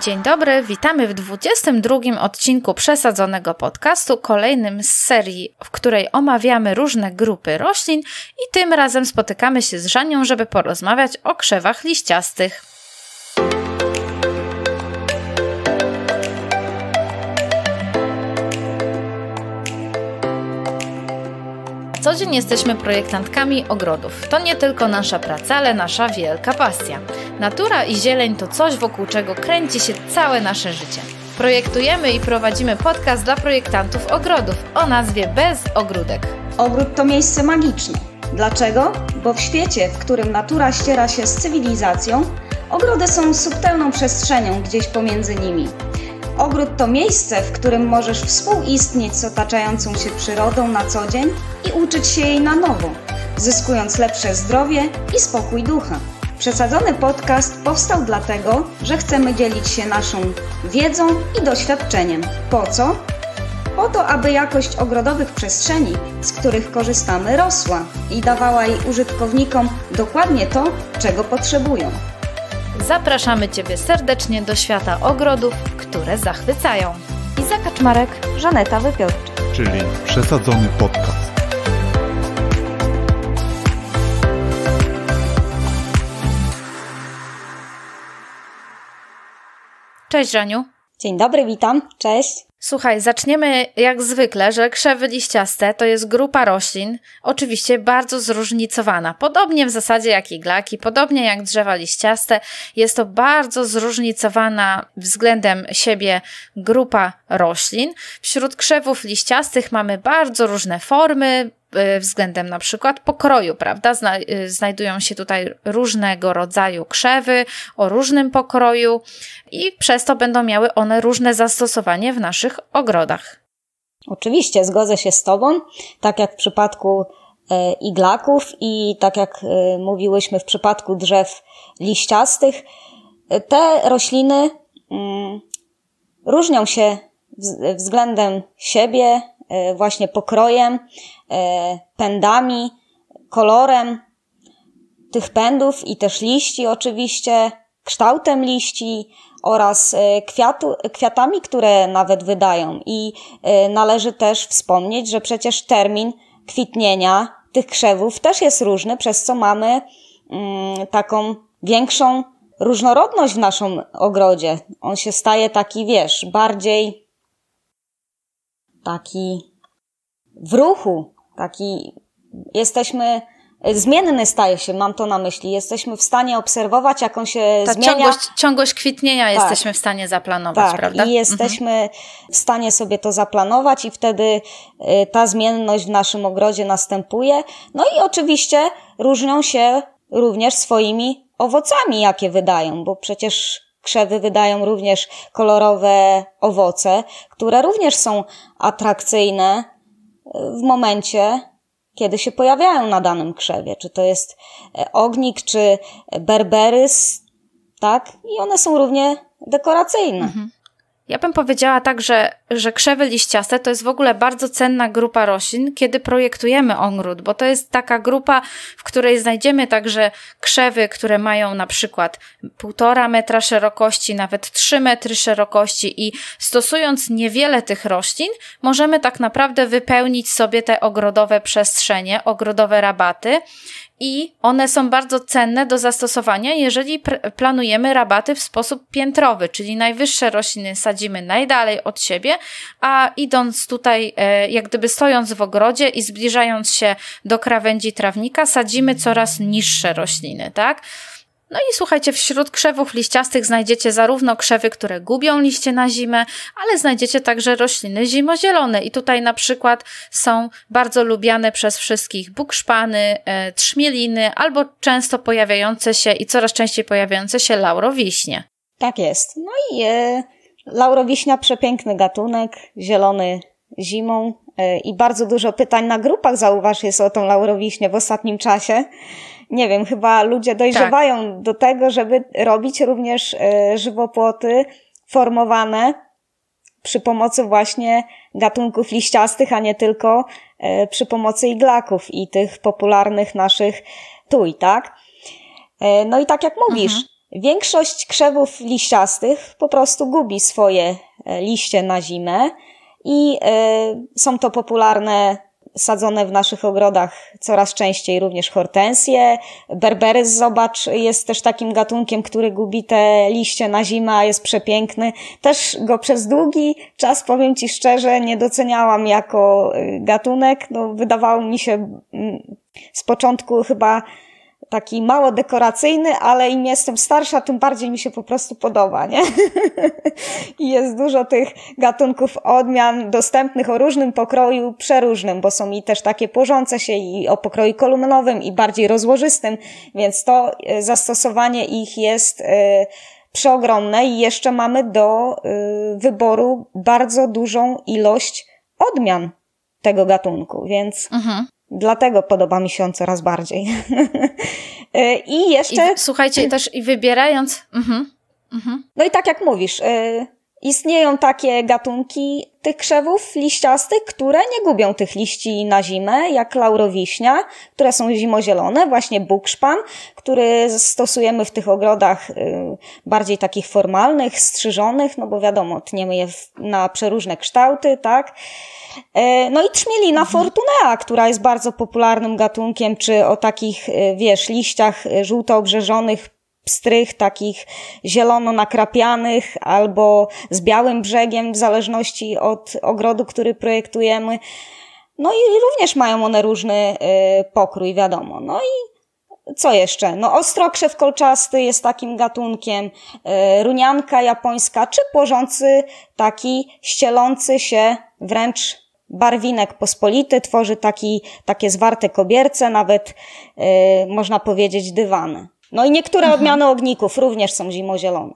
Dzień dobry, witamy w 22 odcinku przesadzonego podcastu, kolejnym z serii, w której omawiamy różne grupy roślin i tym razem spotykamy się z Żanią, żeby porozmawiać o krzewach liściastych. co dzień jesteśmy projektantkami ogrodów. To nie tylko nasza praca, ale nasza wielka pasja. Natura i zieleń to coś, wokół czego kręci się całe nasze życie. Projektujemy i prowadzimy podcast dla projektantów ogrodów o nazwie Bez Ogródek. Ogród to miejsce magiczne. Dlaczego? Bo w świecie, w którym natura ściera się z cywilizacją, ogrody są subtelną przestrzenią gdzieś pomiędzy nimi ogród to miejsce, w którym możesz współistnieć z otaczającą się przyrodą na co dzień i uczyć się jej na nowo, zyskując lepsze zdrowie i spokój ducha. Przesadzony podcast powstał dlatego, że chcemy dzielić się naszą wiedzą i doświadczeniem. Po co? Po to, aby jakość ogrodowych przestrzeni, z których korzystamy, rosła i dawała jej użytkownikom dokładnie to, czego potrzebują. Zapraszamy Ciebie serdecznie do świata ogrodów, które zachwycają. za Kaczmarek, Żaneta Wypiorczyk. Czyli Przesadzony Podcast. Cześć Żaniu. Dzień dobry, witam. Cześć. Słuchaj, zaczniemy jak zwykle, że krzewy liściaste to jest grupa roślin, oczywiście bardzo zróżnicowana. Podobnie w zasadzie jak iglaki, podobnie jak drzewa liściaste, jest to bardzo zróżnicowana względem siebie grupa roślin. Wśród krzewów liściastych mamy bardzo różne formy, E, względem na przykład pokroju, prawda? Zna, e, znajdują się tutaj różnego rodzaju krzewy o różnym pokroju i przez to będą miały one różne zastosowanie w naszych ogrodach. Oczywiście, zgodzę się z Tobą. Tak jak w przypadku e, iglaków i tak jak mówiłyśmy w przypadku drzew liściastych, te rośliny mm, różnią się względem siebie, właśnie pokrojem, E, pędami, kolorem tych pędów i też liści oczywiście, kształtem liści oraz e, kwiatu, kwiatami, które nawet wydają. I e, należy też wspomnieć, że przecież termin kwitnienia tych krzewów też jest różny, przez co mamy mm, taką większą różnorodność w naszym ogrodzie. On się staje taki, wiesz, bardziej taki w ruchu, Taki jesteśmy, e, zmienny staje się, mam to na myśli. Jesteśmy w stanie obserwować, jak on się Ta zmienia. Ciągłość, ciągłość kwitnienia tak. jesteśmy w stanie zaplanować, tak. prawda? I jesteśmy mhm. w stanie sobie to zaplanować i wtedy e, ta zmienność w naszym ogrodzie następuje. No i oczywiście różnią się również swoimi owocami, jakie wydają, bo przecież krzewy wydają również kolorowe owoce, które również są atrakcyjne w momencie, kiedy się pojawiają na danym krzewie. Czy to jest e, ognik, czy berberys, tak? I one są równie dekoracyjne. Mhm. Ja bym powiedziała tak, że że krzewy liściaste to jest w ogóle bardzo cenna grupa roślin, kiedy projektujemy ogród, bo to jest taka grupa, w której znajdziemy także krzewy, które mają na przykład półtora metra szerokości, nawet trzy metry szerokości i stosując niewiele tych roślin, możemy tak naprawdę wypełnić sobie te ogrodowe przestrzenie, ogrodowe rabaty i one są bardzo cenne do zastosowania, jeżeli planujemy rabaty w sposób piętrowy, czyli najwyższe rośliny sadzimy najdalej od siebie, a idąc tutaj, e, jak gdyby stojąc w ogrodzie i zbliżając się do krawędzi trawnika, sadzimy coraz niższe rośliny, tak? No i słuchajcie, wśród krzewów liściastych znajdziecie zarówno krzewy, które gubią liście na zimę, ale znajdziecie także rośliny zimozielone. I tutaj na przykład są bardzo lubiane przez wszystkich bukszpany, e, trzmieliny albo często pojawiające się i coraz częściej pojawiające się laurowiśnie. Tak jest. No i je Laurowiśnia przepiękny gatunek, zielony zimą e, i bardzo dużo pytań na grupach zauważ jest o tą laurowiśnię w ostatnim czasie. Nie wiem, chyba ludzie dojrzewają tak. do tego, żeby robić również e, żywopłoty formowane przy pomocy właśnie gatunków liściastych, a nie tylko e, przy pomocy iglaków i tych popularnych naszych tuj, tak? No i tak jak mówisz, mhm. Większość krzewów liściastych po prostu gubi swoje e, liście na zimę i e, są to popularne sadzone w naszych ogrodach coraz częściej również hortensje. Berberys, zobacz, jest też takim gatunkiem, który gubi te liście na zimę, a jest przepiękny. Też go przez długi czas, powiem Ci szczerze, nie doceniałam jako e, gatunek. No, wydawało mi się mm, z początku chyba taki mało dekoracyjny, ale im jestem starsza, tym bardziej mi się po prostu podoba, nie? I jest dużo tych gatunków odmian dostępnych o różnym pokroju, przeróżnym, bo są i też takie płożące się i o pokroju kolumnowym i bardziej rozłożystym, więc to e, zastosowanie ich jest e, przeogromne i jeszcze mamy do e, wyboru bardzo dużą ilość odmian tego gatunku, więc... Mhm. Dlatego podoba mi się on coraz bardziej. Y, I jeszcze. I, słuchajcie, też i wybierając. Mhm, mhm. No i tak jak mówisz, y, Istnieją takie gatunki tych krzewów liściastych, które nie gubią tych liści na zimę, jak laurowiśnia, które są zimozielone, właśnie bukszpan, który stosujemy w tych ogrodach y, bardziej takich formalnych, strzyżonych, no bo wiadomo, tniemy je na przeróżne kształty, tak? Y, no i trzmielina mhm. fortunea, która jest bardzo popularnym gatunkiem, czy o takich, y, wiesz, liściach żółto obrzeżonych, pstrych, takich zielono nakrapianych albo z białym brzegiem, w zależności od ogrodu, który projektujemy. No i również mają one różny y, pokrój, wiadomo. No i co jeszcze? No ostrokrzew kolczasty jest takim gatunkiem, y, runianka japońska, czy płożący taki ścielący się wręcz barwinek pospolity, tworzy taki, takie zwarte kobierce, nawet yy, można powiedzieć dywany. No i niektóre Aha. odmiany ogników również są zimozielone.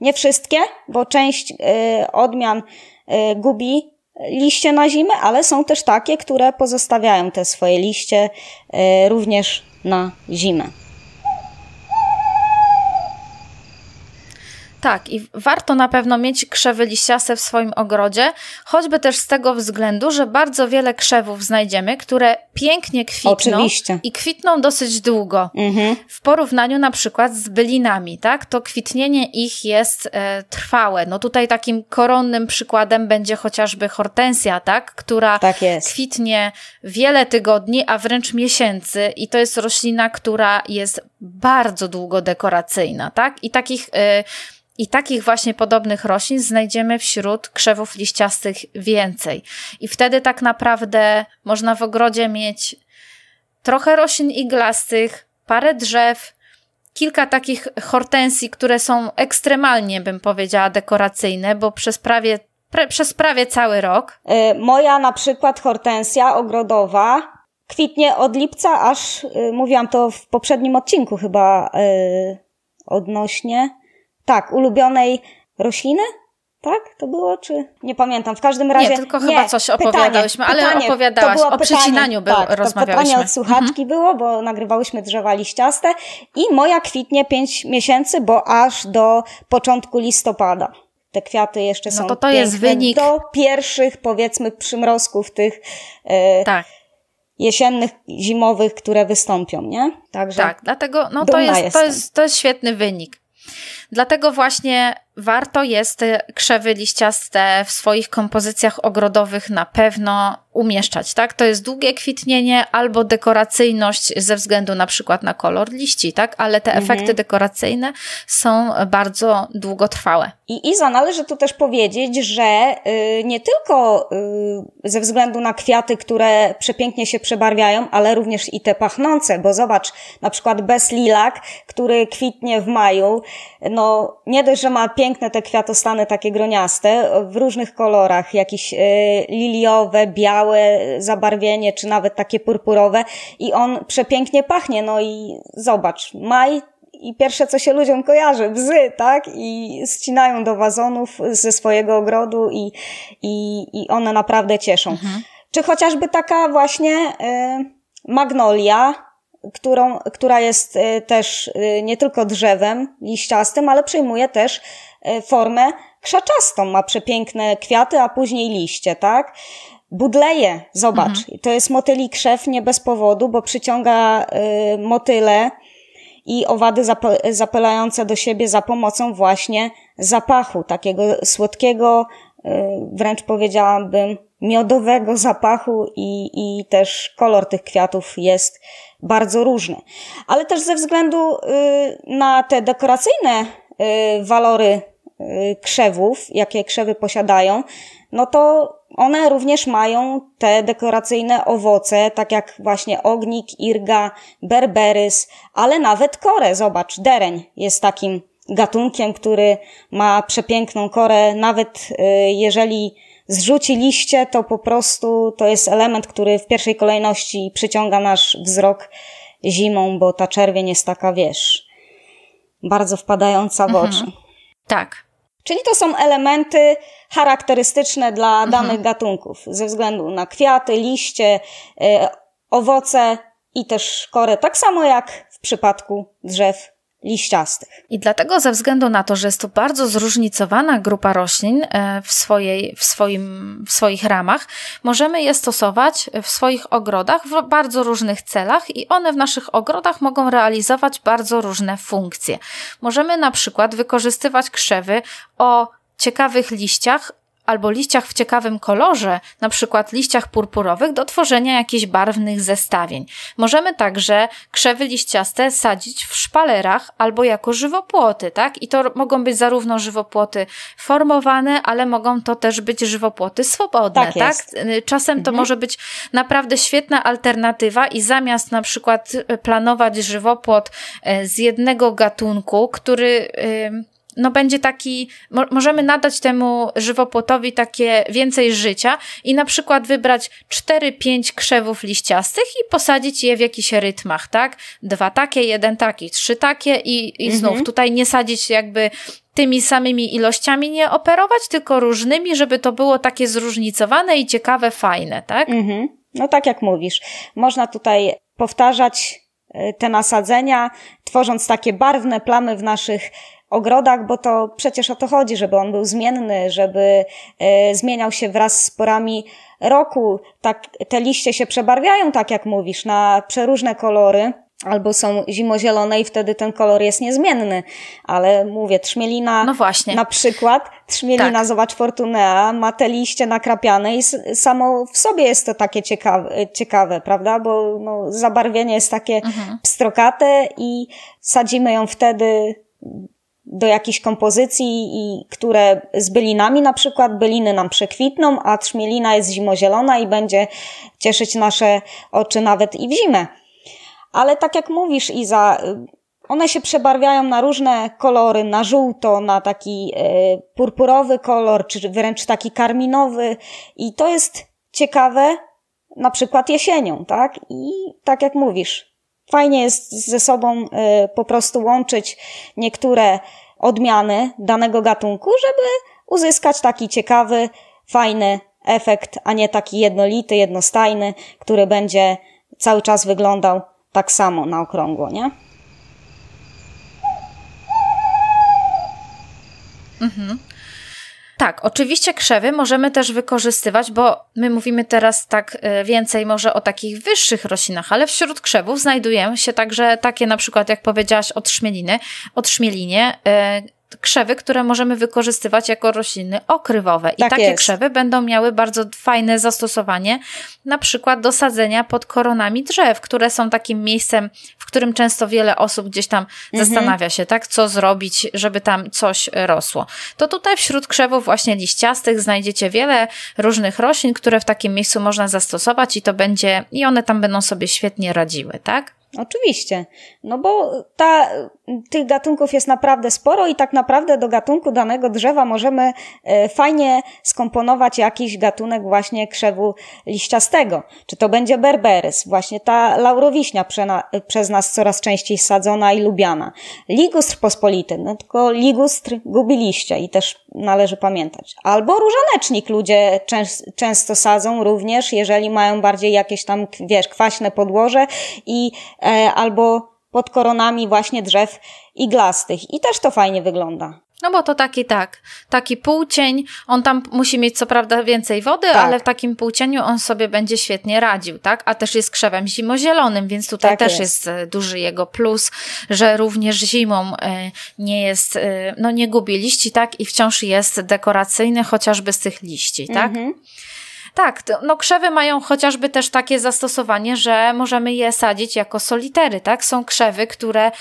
Nie wszystkie, bo część y, odmian y, gubi liście na zimę, ale są też takie, które pozostawiają te swoje liście y, również na zimę. Tak, i warto na pewno mieć krzewy liściaste w swoim ogrodzie, choćby też z tego względu, że bardzo wiele krzewów znajdziemy, które pięknie kwitną Oczywiście. i kwitną dosyć długo. Mhm. W porównaniu na przykład z bylinami, tak? To kwitnienie ich jest e, trwałe. No tutaj takim koronnym przykładem będzie chociażby hortensja, tak? Która tak kwitnie wiele tygodni, a wręcz miesięcy i to jest roślina, która jest bardzo długo dekoracyjna, tak? I takich e, i takich właśnie podobnych roślin znajdziemy wśród krzewów liściastych więcej. I wtedy tak naprawdę można w ogrodzie mieć trochę roślin iglastych, parę drzew, kilka takich hortensji, które są ekstremalnie, bym powiedziała, dekoracyjne, bo przez prawie, pre, przez prawie cały rok. Y, moja na przykład hortensja ogrodowa kwitnie od lipca aż, y, mówiłam to w poprzednim odcinku chyba yy, odnośnie, tak, ulubionej rośliny? Tak? To było, czy nie pamiętam. W każdym razie. Nie, tylko nie, chyba coś opowiadałyśmy, ale pytanie, o przecinaniu był, rozmawialiśmy. Tak, to pytanie od słuchaczki mhm. było, bo nagrywałyśmy drzewa liściaste i moja kwitnie 5 miesięcy, bo aż do początku listopada. Te kwiaty jeszcze no są no to to piękne, jest wynik do pierwszych powiedzmy przymrozków tych yy, tak jesiennych, zimowych, które wystąpią, nie? Także tak, dlatego no to jest to, jest, to jest świetny wynik. Dlatego właśnie warto jest y, krzewy liściaste w swoich kompozycjach ogrodowych na pewno umieszczać, tak? To jest długie kwitnienie albo dekoracyjność ze względu na przykład na kolor liści, tak? Ale te mhm. efekty dekoracyjne są bardzo długotrwałe. I Iza, należy tu też powiedzieć, że y, nie tylko y, ze względu na kwiaty, które przepięknie się przebarwiają, ale również i te pachnące, bo zobacz, na przykład bez lilak, który kwitnie w maju, no no nie dość, że ma piękne te kwiatostany takie groniaste w różnych kolorach, jakieś y, liliowe, białe zabarwienie, czy nawet takie purpurowe i on przepięknie pachnie, no i zobacz, maj i pierwsze, co się ludziom kojarzy, bzy, tak? I ścinają do wazonów ze swojego ogrodu i, i, i one naprawdę cieszą. Mhm. Czy chociażby taka właśnie y, magnolia, którą, która jest y, też y, nie tylko drzewem liściastym, ale przyjmuje też y, formę krzaczastą. Ma przepiękne kwiaty, a później liście, tak? Budleje, zobacz. Mhm. To jest motyli krzew nie bez powodu, bo przyciąga motyle i owady zap- zapylające do siebie za pomocą właśnie zapachu, takiego słodkiego, wręcz powiedziałabym miodowego zapachu i, i też kolor tych kwiatów jest bardzo różny. Ale też ze względu y, na te dekoracyjne y, walory y, krzewów, jakie krzewy posiadają, no to one również mają te dekoracyjne owoce, tak jak właśnie ognik, irga, berberys, ale nawet korę. Zobacz, dereń jest takim gatunkiem, który ma przepiękną korę, nawet jeżeli zrzuciliście, to po prostu to jest element, który w pierwszej kolejności przyciąga nasz wzrok zimą, bo ta czerwień jest taka, wiesz, bardzo wpadająca w oczy. Mhm. Tak. Czyli to są elementy charakterystyczne dla mhm. danych mhm. gatunków, ze względu na kwiaty, liście, y, owoce i też korę, tak samo jak w przypadku drzew liściastych. I dlatego ze względu na to, że jest to bardzo zróżnicowana grupa roślin e, w, swojej, w, swoim, w swoich ramach, możemy je stosować w swoich ogrodach w bardzo różnych celach i one w naszych ogrodach mogą realizować bardzo różne funkcje. Możemy na przykład wykorzystywać krzewy o ciekawych liściach albo liściach w ciekawym kolorze, na przykład liściach purpurowych, do tworzenia jakichś barwnych zestawień. Możemy także krzewy liściaste sadzić w szpalerach albo jako żywopłoty, tak? I to mogą być zarówno żywopłoty formowane, ale mogą to też być żywopłoty swobodne, tak? tak? Y, czasem to mhm. może być naprawdę świetna alternatywa i zamiast na przykład y, planować żywopłot y, z jednego gatunku, który no będzie taki, mo możemy nadać temu żywopłotowi takie więcej życia i na przykład wybrać 4-5 krzewów liściastych i posadzić je w jakichś rytmach, tak? Dwa takie, jeden taki, trzy takie i, i mhm. znów tutaj nie sadzić jakby tymi samymi ilościami nie operować, tylko różnymi, żeby to było takie zróżnicowane i ciekawe, fajne, tak? Mhm. No tak jak mówisz, można tutaj powtarzać y, te nasadzenia, tworząc takie barwne plamy w naszych ogrodach, bo to przecież o to chodzi, żeby on był zmienny, żeby e, zmieniał się wraz z porami roku. Tak, te liście się przebarwiają, tak jak mówisz, na przeróżne kolory. Albo są zimozielone i wtedy ten kolor jest niezmienny. Ale mówię, trzmielina no właśnie. na przykład, trzmielina, tak. zobacz, Fortunea ma te liście nakrapiane i samo w sobie jest to takie ciekawe, ciekawe prawda? Bo no, zabarwienie jest takie mhm. pstrokate i sadzimy ją wtedy do jakichś kompozycji, i które z bylinami na przykład, byliny nam przekwitną, a trzmielina jest zimozielona i będzie cieszyć nasze oczy nawet i w zimę. Ale tak jak mówisz, Iza, one się przebarwiają na różne kolory, na żółto, na taki e, purpurowy kolor, czy wręcz taki karminowy. I to jest ciekawe na przykład jesienią, tak? I tak jak mówisz, Fajnie jest ze sobą y, po prostu łączyć niektóre odmiany danego gatunku, żeby uzyskać taki ciekawy, fajny efekt, a nie taki jednolity, jednostajny, który będzie cały czas wyglądał tak samo na okrągło, nie? Mhm. Tak, oczywiście krzewy możemy też wykorzystywać, bo my mówimy teraz tak y, więcej może o takich wyższych roślinach, ale wśród krzewów znajdują się także takie na przykład, jak powiedziałaś, odszmieliny, odszmielinie, y, krzewy, które możemy wykorzystywać jako rośliny okrywowe. I tak takie jest. krzewy będą miały bardzo fajne zastosowanie, na przykład do sadzenia pod koronami drzew, które są takim miejscem, w którym często wiele osób gdzieś tam mhm. zastanawia się, tak, co zrobić, żeby tam coś rosło. To tutaj wśród krzewów właśnie liściastych znajdziecie wiele różnych roślin, które w takim miejscu można zastosować i to będzie, i one tam będą sobie świetnie radziły, tak? Oczywiście, no bo ta, tych gatunków jest naprawdę sporo i tak naprawdę do gatunku danego drzewa możemy e, fajnie skomponować jakiś gatunek właśnie krzewu liściastego. Czy to będzie berberys, właśnie ta laurowiśnia przena, przez nas coraz częściej sadzona i lubiana. Ligustr pospolity, no tylko ligustr gubi liście i też należy pamiętać. Albo różanecznik ludzie często sadzą również, jeżeli mają bardziej jakieś tam, wiesz, kwaśne podłoże i E, albo pod koronami właśnie drzew iglastych. I też to fajnie wygląda. No bo to taki tak, taki półcień, on tam musi mieć co prawda więcej wody, tak. ale w takim półcieniu on sobie będzie świetnie radził, tak? A też jest krzewem zimozielonym, więc tutaj tak też jest. jest. E, duży jego plus, że również zimą e, nie jest, no nie gubi liści, tak? I wciąż jest dekoracyjny, chociażby z tych liści, tak? Mhm. Tak, to, no krzewy mają chociażby też takie zastosowanie, że możemy je sadzić jako solitery, tak? Są krzewy, które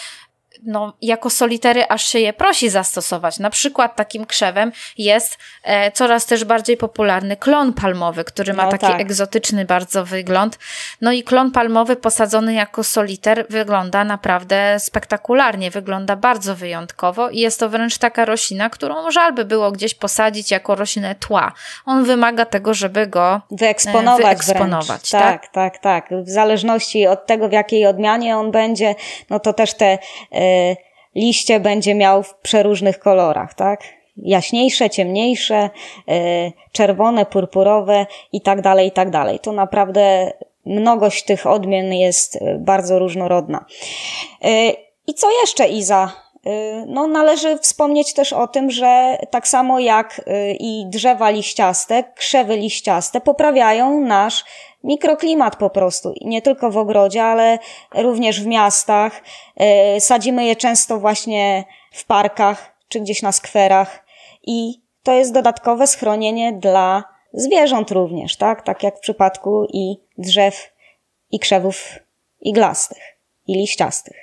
no, jako solitery aż się je prosi zastosować. Na przykład takim krzewem jest e, coraz też bardziej popularny klon palmowy, który ma no taki tak. egzotyczny bardzo wygląd. No i klon palmowy posadzony jako soliter wygląda naprawdę spektakularnie, wygląda bardzo wyjątkowo i jest to wręcz taka roślina, którą żal by było gdzieś posadzić jako roślinę tła. On wymaga tego, żeby go e, wyeksponować. wyeksponować tak? tak, tak, tak. W zależności od tego, w jakiej odmianie on będzie, no to też te e, Y, liście będzie miał w przeróżnych kolorach, tak? Jaśniejsze, ciemniejsze, y, czerwone, purpurowe i tak dalej, i tak dalej. To naprawdę mnogość tych odmian jest y, bardzo różnorodna. I co jeszcze, Iza? No, należy wspomnieć też o tym, że tak samo jak i drzewa liściaste, krzewy liściaste poprawiają nasz mikroklimat po prostu. I nie tylko w ogrodzie, ale również w miastach. E, sadzimy je często właśnie w parkach czy gdzieś na skwerach. I to jest dodatkowe schronienie dla zwierząt również, tak? Tak jak w przypadku i drzew, i krzewów iglastych, i liściastych.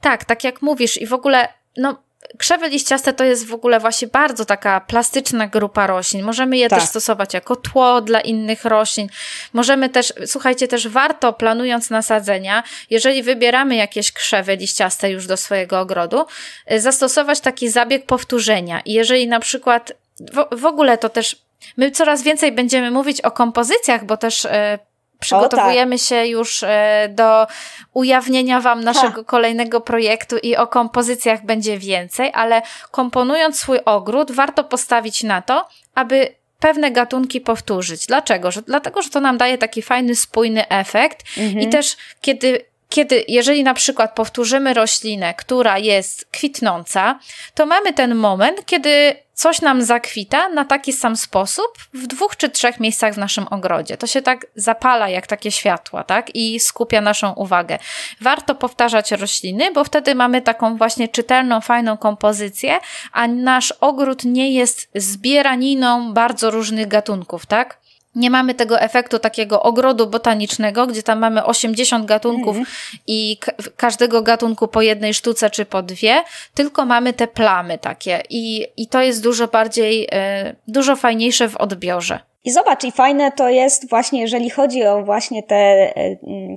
Tak, tak jak mówisz, i w ogóle no, krzewy liściaste to jest w ogóle właśnie bardzo taka plastyczna grupa roślin. Możemy je tak. też stosować jako tło dla innych roślin. Możemy też, słuchajcie, też warto planując nasadzenia, jeżeli wybieramy jakieś krzewy liściaste już do swojego ogrodu, y, zastosować taki zabieg powtórzenia. I jeżeli na przykład w, w ogóle to też My coraz więcej będziemy mówić o kompozycjach, bo też y, przygotowujemy o, tak. się już e, do ujawnienia Wam naszego ha. kolejnego projektu i o kompozycjach będzie więcej, ale komponując swój ogród, warto postawić na to, aby pewne gatunki powtórzyć. Dlaczego? Że, dlatego, że to nam daje taki fajny, spójny efekt mhm. i też kiedy kiedy, jeżeli na przykład powtórzymy roślinę, która jest kwitnąca, to mamy ten moment, kiedy coś nam zakwita na taki sam sposób w dwóch czy trzech miejscach w naszym ogrodzie. To się tak zapala jak takie światła, tak? I skupia naszą uwagę. Warto powtarzać rośliny, bo wtedy mamy taką właśnie czytelną, fajną kompozycję, a nasz ogród nie jest zbieraniną bardzo różnych gatunków, tak? nie mamy tego efektu takiego ogrodu botanicznego, gdzie tam mamy 80 gatunków mm. i każdego gatunku po jednej sztuce czy po dwie, tylko mamy te plamy takie i, i to jest dużo bardziej, y, dużo fajniejsze w odbiorze. I zobacz, i fajne to jest właśnie, jeżeli chodzi o właśnie te e,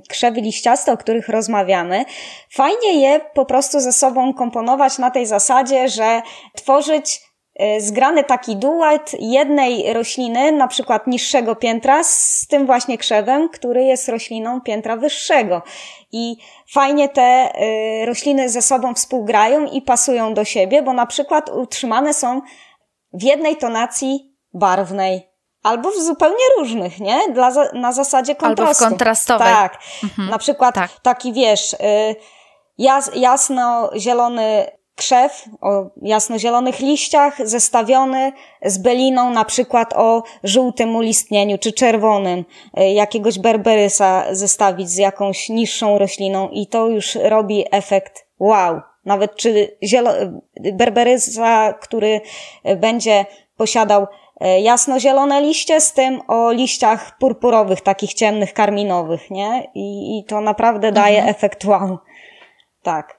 krzewy liściaste, o których rozmawiamy, fajnie je po prostu ze sobą komponować na tej zasadzie, że tworzyć E, zgrany taki duet jednej rośliny, na przykład niższego piętra, z tym właśnie krzewem, który jest rośliną piętra wyższego. I fajnie te e, rośliny ze sobą współgrają i pasują do siebie, bo na przykład utrzymane są w jednej tonacji barwnej. Albo w zupełnie różnych, nie? Dla, na zasadzie kontrastu. Albo w kontrastowej. Tak. Mhm. Na przykład tak. taki, wiesz, e, jasno-zielony krzew o jasnozielonych liściach zestawiony z beliną na przykład o żółtym ulistnieniu czy czerwonym, e, jakiegoś berberysa zestawić z jakąś niższą rośliną i to już robi efekt wow. Nawet czy zielo- berberysa, który e, będzie posiadał e, jasnozielone liście z tym o liściach purpurowych, takich ciemnych, karminowych, nie? I, i to naprawdę daje mhm. efekt wow. Tak.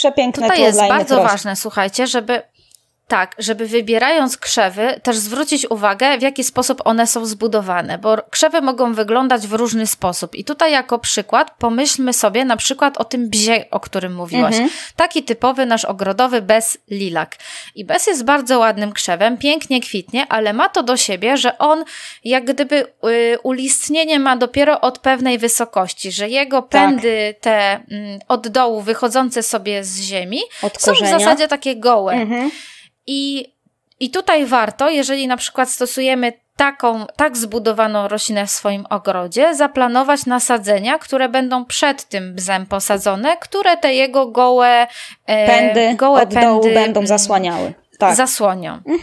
Przepiękne Tutaj jest bardzo ważne, słuchajcie, żeby tak, żeby wybierając krzewy, też zwrócić uwagę, w jaki sposób one są zbudowane, bo krzewy mogą wyglądać w różny sposób. I tutaj, jako przykład, pomyślmy sobie na przykład o tym bzie, o którym mówiłaś. Mhm. Taki typowy nasz ogrodowy bez lilak. I bez jest bardzo ładnym krzewem, pięknie kwitnie, ale ma to do siebie, że on jak gdyby y, ulistnienie ma dopiero od pewnej wysokości, że jego tak. pędy te mm, od dołu wychodzące sobie z ziemi są w zasadzie takie gołe. Mhm. I, i tutaj warto, jeżeli na przykład stosujemy taką, tak zbudowaną roślinę w swoim ogrodzie, zaplanować nasadzenia, które będą przed tym bzem posadzone, które te jego gołe e, pędy gołe od pędy, dołu będą mm, zasłaniały. Tak. Zasłonią. Mhm.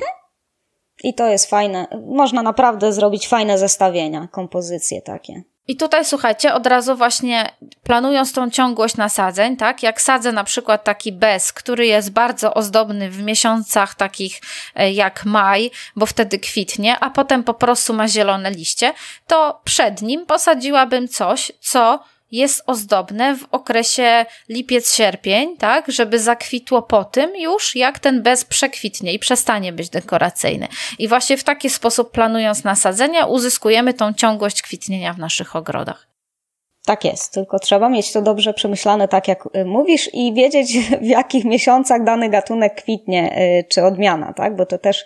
I to jest fajne. Można naprawdę zrobić fajne zestawienia, kompozycje takie. I tutaj słuchajcie, od razu właśnie planując tą ciągłość nasadzeń, tak? Jak sadzę na przykład taki bez, który jest bardzo ozdobny w miesiącach takich e, jak maj, bo wtedy kwitnie, a potem po prostu ma zielone liście, to przed nim posadziłabym coś, co jest ozdobne w okresie lipiec-sierpień, tak, żeby zakwitło po tym już, jak ten bez przekwitnie i przestanie być dekoracyjny. I właśnie w taki sposób, planując nasadzenia, uzyskujemy tą ciągłość kwitnienia w naszych ogrodach. Tak jest, tylko trzeba mieć to dobrze przemyślane, tak jak y, mówisz, i wiedzieć, w jakich miesiącach dany gatunek kwitnie, y, czy odmiana, tak? Bo to też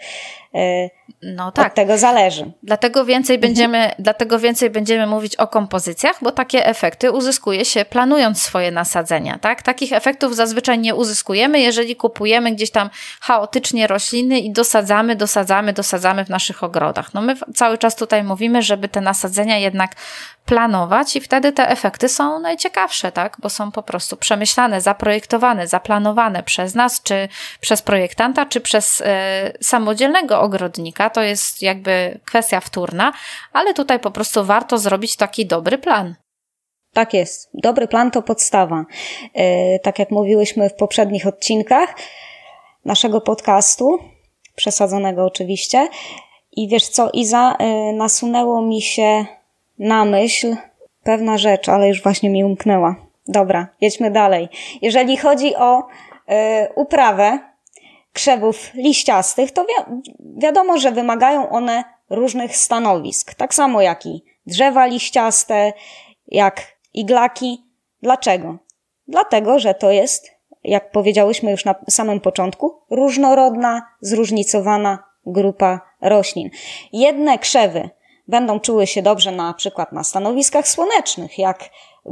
y, no tak. Od tego zależy. Dlatego więcej, mhm. będziemy, mhm. dlatego więcej będziemy mówić o kompozycjach, bo takie efekty uzyskuje się planując swoje nasadzenia. Tak? Takich efektów zazwyczaj nie uzyskujemy, jeżeli kupujemy gdzieś tam chaotycznie rośliny i dosadzamy, dosadzamy, dosadzamy w naszych ogrodach. No my cały czas tutaj mówimy, żeby te nasadzenia jednak planować i wtedy te efekty są najciekawsze, tak? bo są po prostu przemyślane, zaprojektowane, zaplanowane przez nas, czy przez projektanta, czy przez e, samodzielnego ogrodnika to jest jakby kwestia wtórna, ale tutaj po prostu warto zrobić taki dobry plan. Tak jest. Dobry plan to podstawa. E, tak jak mówiłyśmy w poprzednich odcinkach naszego podcastu, przesadzonego oczywiście. I wiesz co, Iza, e, nasunęło mi się na myśl pewna rzecz, ale już właśnie mi umknęła. Dobra, jedźmy dalej. Jeżeli chodzi o e, uprawę, krzewów liściastych, to wi wiadomo, że wymagają one różnych stanowisk. Tak samo jak i drzewa liściaste, jak iglaki. Dlaczego? Dlatego, że to jest, jak powiedziałyśmy już na samym początku, różnorodna, zróżnicowana grupa roślin. Jedne krzewy będą czuły się dobrze na przykład na stanowiskach słonecznych, jak y,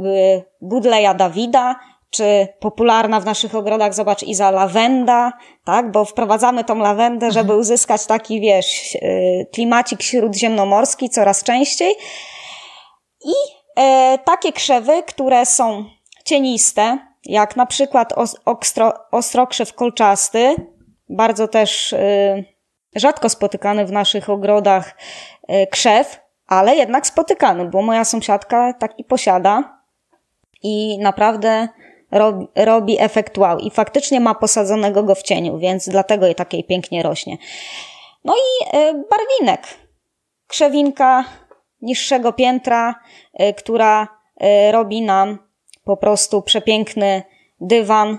budleja Dawida, czy popularna w naszych ogrodach, zobacz Iza, lawenda, tak, bo wprowadzamy tą lawendę, mhm. żeby uzyskać taki, wiesz, y, klimacik śródziemnomorski coraz częściej. I e, takie krzewy, które są cieniste, jak na przykład ostro, ostrokrzew kolczasty, bardzo też e, rzadko spotykany w naszych ogrodach e, krzew, ale jednak spotykany, bo moja sąsiadka taki posiada i naprawdę robi, robi efekt wow i faktycznie ma posadzonego go w cieniu, więc dlatego je takiej pięknie rośnie. No i y, barwinek. Krzewinka niższego piętra, y, która y, robi nam po prostu przepiękny dywan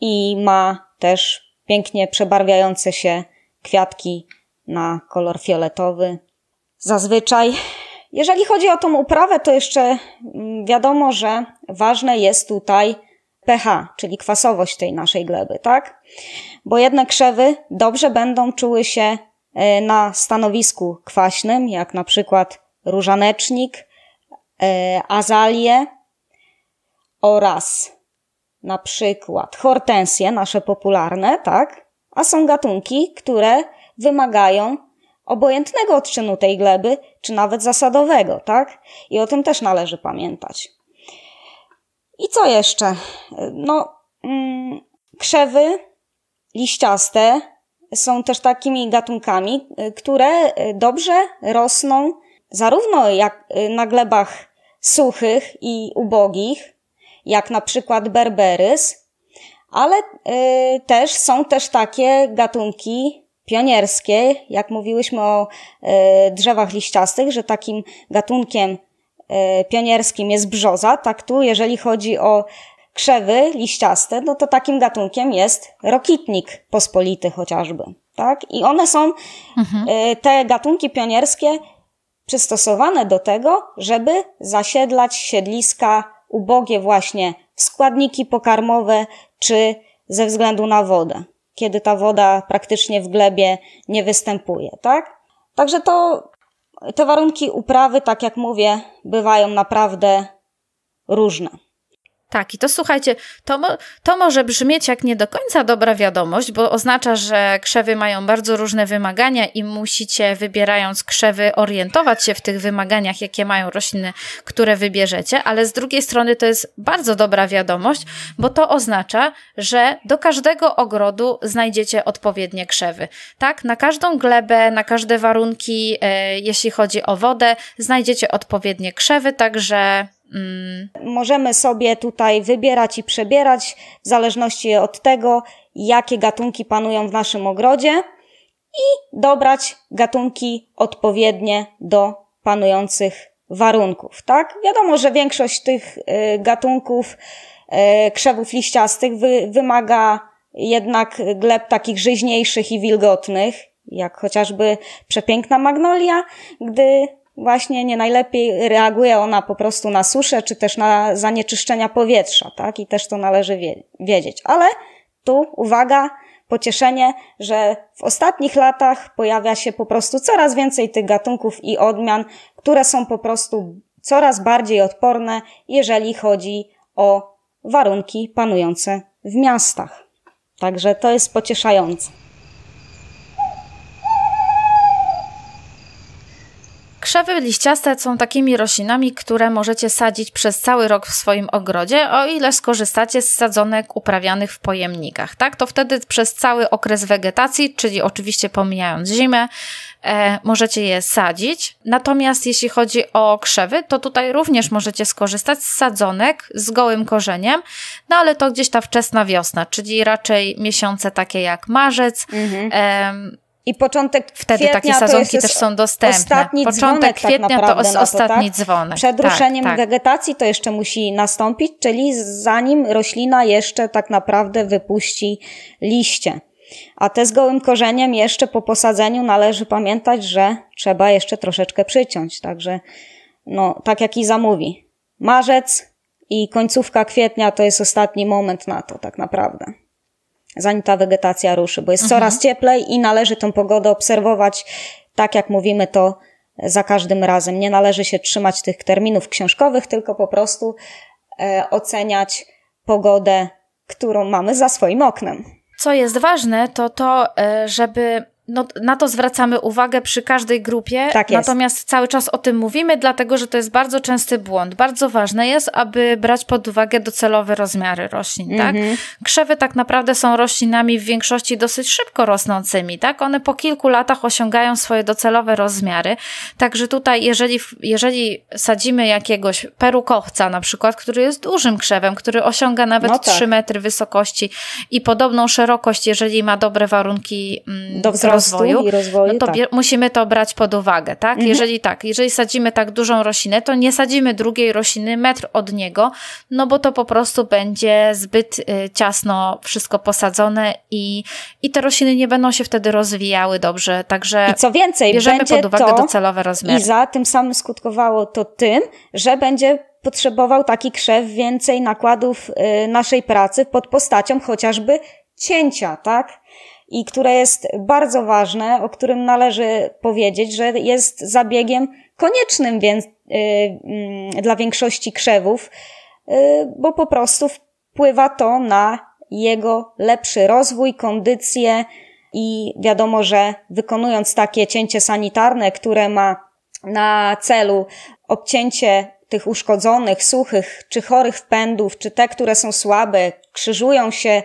i ma też pięknie przebarwiające się kwiatki na kolor fioletowy. Zazwyczaj jeżeli chodzi o tą uprawę, to jeszcze mm, wiadomo, że ważne jest tutaj pH, czyli kwasowość tej naszej gleby, tak? Bo jedne krzewy dobrze będą czuły się e, na stanowisku kwaśnym, jak na przykład różanecznik, e, azalie oraz na przykład hortensje, nasze popularne, tak? A są gatunki, które wymagają obojętnego odczynu tej gleby, czy nawet zasadowego, tak? I o tym też należy pamiętać. I co jeszcze? No, mm, krzewy liściaste są też takimi gatunkami, które dobrze rosną zarówno jak na glebach suchych i ubogich, jak na przykład berberys, ale y, też są też takie gatunki pionierskie, jak mówiłyśmy o e, drzewach liściastych, że takim gatunkiem e, pionierskim jest brzoza, tak tu, jeżeli chodzi o krzewy liściaste, no to takim gatunkiem jest rokitnik pospolity chociażby, tak? I one są, mhm. e, te gatunki pionierskie, przystosowane do tego, żeby zasiedlać siedliska ubogie właśnie w składniki pokarmowe czy ze względu na wodę kiedy ta woda praktycznie w glebie nie występuje, tak? Także to, te warunki uprawy, tak jak mówię, bywają naprawdę różne. Tak, i to słuchajcie, to, mo to może brzmieć jak nie do końca dobra wiadomość, bo oznacza, że krzewy mają bardzo różne wymagania i musicie, wybierając krzewy, orientować się w tych wymaganiach, jakie mają rośliny, które wybierzecie, ale z drugiej strony to jest bardzo dobra wiadomość, bo to oznacza, że do każdego ogrodu znajdziecie odpowiednie krzewy. Tak, na każdą glebę, na każde warunki, e, jeśli chodzi o wodę, znajdziecie odpowiednie krzewy, także Mm. Możemy sobie tutaj wybierać i przebierać w zależności od tego, jakie gatunki panują w naszym ogrodzie i dobrać gatunki odpowiednie do panujących warunków, tak? Wiadomo, że większość tych y, gatunków y, krzewów liściastych wy, wymaga jednak gleb takich żyźniejszych i wilgotnych, jak chociażby przepiękna magnolia, gdy właśnie nie najlepiej reaguje ona po prostu na suszę, czy też na zanieczyszczenia powietrza, tak? I też to należy wiedzieć. Ale tu uwaga, pocieszenie, że w ostatnich latach pojawia się po prostu coraz więcej tych gatunków i odmian, które są po prostu coraz bardziej odporne, jeżeli chodzi o warunki panujące w miastach. Także to jest pocieszające. Krzewy liściaste są takimi roślinami, które możecie sadzić przez cały rok w swoim ogrodzie, o ile skorzystacie z sadzonek uprawianych w pojemnikach. Tak, to wtedy przez cały okres wegetacji, czyli oczywiście pomijając zimę, e, możecie je sadzić. Natomiast jeśli chodzi o krzewy, to tutaj również możecie skorzystać z sadzonek z gołym korzeniem, no ale to gdzieś ta wczesna wiosna, czyli raczej miesiące takie jak marzec. E, i początek Wtedy takie sadzonki też są dostępne. Ostatni początek tak kwietnia tak to, os- tak? ostatni to, tak? dzwonek. Przed tak, ruszeniem tak. wegetacji to jeszcze musi nastąpić, czyli zanim roślina jeszcze tak naprawdę wypuści liście. A te z gołym korzeniem jeszcze po posadzeniu należy pamiętać, że trzeba jeszcze troszeczkę przyciąć. Także, no, tak jak i zamówi. Marzec i końcówka kwietnia to jest ostatni moment na to, tak naprawdę zanim ta wegetacja ruszy, bo jest mhm. coraz cieplej i należy tą pogodę obserwować, tak jak mówimy to za każdym razem. Nie należy się trzymać tych terminów książkowych, tylko po prostu e, oceniać pogodę, którą mamy za swoim oknem. Co jest ważne, to to, e, żeby no, na to zwracamy uwagę przy każdej grupie, tak natomiast cały czas o tym mówimy, dlatego że to jest bardzo częsty błąd. Bardzo ważne jest, aby brać pod uwagę docelowe rozmiary roślin. Mm -hmm. Tak? Mhm. Krzewy tak naprawdę są roślinami w większości dosyć szybko rosnącymi. Tak? One po kilku latach osiągają swoje docelowe rozmiary. Także tutaj, jeżeli, jeżeli sadzimy jakiegoś perukowca, na przykład, który jest dużym krzewem, który osiąga nawet no tak. 3 metry wysokości i podobną szerokość, jeżeli ma dobre warunki mm, do wzrostu, rozwoju, rozwoju, no to tak. musimy to brać pod uwagę, tak? Mhm. Jeżeli tak, jeżeli sadzimy tak dużą roślinę, to nie sadzimy drugiej rośliny metr od niego, no bo to po prostu będzie zbyt y, ciasno wszystko posadzone i, i te rośliny nie będą się wtedy rozwijały dobrze, także I co więcej, bierzemy będzie pod uwagę to docelowe rozmiary. I za tym samym skutkowało to tym, że będzie potrzebował taki krzew więcej nakładów y, naszej pracy pod postacią chociażby cięcia, tak? i które jest bardzo ważne, o którym należy powiedzieć, że jest zabiegiem koniecznym więc, y, mm, dla większości krzewów, y, bo po prostu wpływa to na jego lepszy rozwój, kondycję i wiadomo, że wykonując takie cięcie sanitarne, które ma na celu obcięcie tych uszkodzonych, suchych, czy chorych wpędów, czy te, które są słabe, krzyżują się e,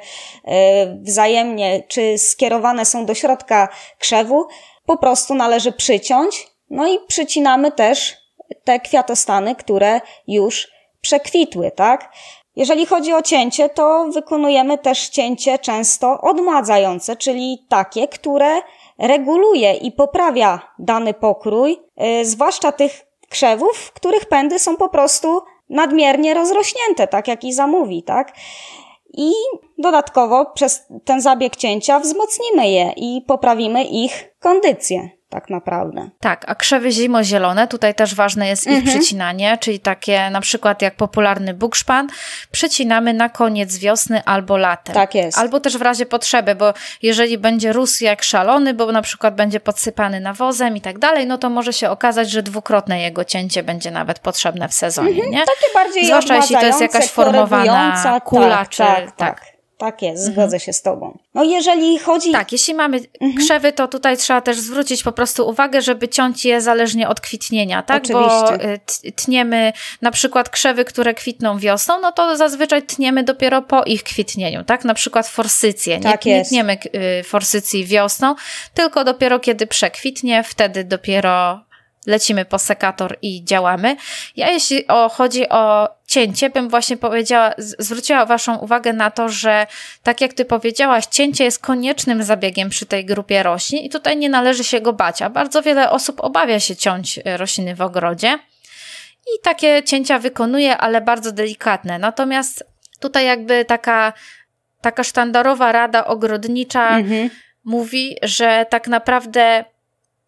wzajemnie, czy skierowane są do środka krzewu, po prostu należy przyciąć. No i przycinamy też te kwiatostany, które już przekwitły, tak? Jeżeli chodzi o cięcie, to wykonujemy też cięcie często odmładzające, czyli takie, które reguluje i poprawia dany pokrój, e, zwłaszcza tych krzewów, których pędy są po prostu nadmiernie rozrośnięte, tak jak i zamówi, tak? I dodatkowo przez ten zabieg cięcia wzmocnimy je i poprawimy ich kondycję tak naprawdę. Tak, a krzewy zimozielone, tutaj też ważne jest ich mhm. przycinanie, czyli takie na przykład jak popularny bukszpan, przycinamy na koniec wiosny albo latem. Tak jest. Albo też w razie potrzeby, bo jeżeli będzie rósł jak szalony, bo na przykład będzie podsypany nawozem i tak dalej, no to może się okazać, że dwukrotne jego cięcie będzie nawet potrzebne w sezonie, mhm, nie? Takie bardziej Zwłaszcza jeśli to jest jakaś formowana kula, tak, czy tak. tak. tak. Tak jest, mhm. zgodzę się z Tobą. No jeżeli chodzi. Tak, jeśli mamy mhm. krzewy, to tutaj trzeba też zwrócić po prostu uwagę, żeby ciąć je zależnie od kwitnienia, tak? Oczywiście. Bo y, tniemy na przykład krzewy, które kwitną wiosną, no to zazwyczaj tniemy dopiero po ich kwitnieniu, tak? Na przykład forsycję. Nie, tak nie tniemy y, forsycji wiosną, tylko dopiero kiedy przekwitnie, wtedy dopiero lecimy po sekator i działamy. Ja jeśli o, chodzi o cięcie, bym właśnie powiedziała, zwróciła Waszą uwagę na to, że tak jak Ty powiedziałaś, cięcie jest koniecznym zabiegiem przy tej grupie roślin i tutaj nie należy się go bać, a bardzo wiele osób obawia się ciąć y, rośliny w ogrodzie. I takie cięcia wykonuje, ale bardzo delikatne. Natomiast tutaj jakby taka, taka sztandarowa rada ogrodnicza mhm. mówi, że tak naprawdę